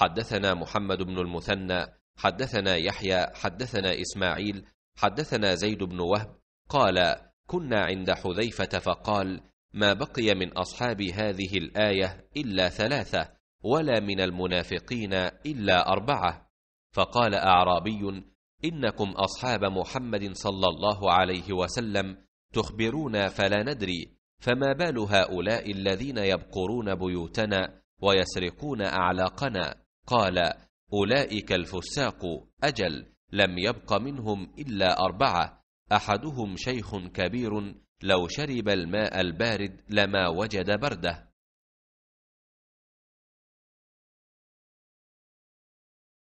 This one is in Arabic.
حدثنا محمد بن المثنى حدثنا يحيى حدثنا اسماعيل حدثنا زيد بن وهب قال كنا عند حذيفه فقال ما بقي من اصحاب هذه الايه الا ثلاثه ولا من المنافقين الا اربعه فقال اعرابي انكم اصحاب محمد صلى الله عليه وسلم تخبرون فلا ندري فما بال هؤلاء الذين يبقرون بيوتنا ويسرقون اعلاقنا قال أولئك الفساق أجل لم يبق منهم إلا أربعة أحدهم شيخ كبير لو شرب الماء البارد لما وجد برده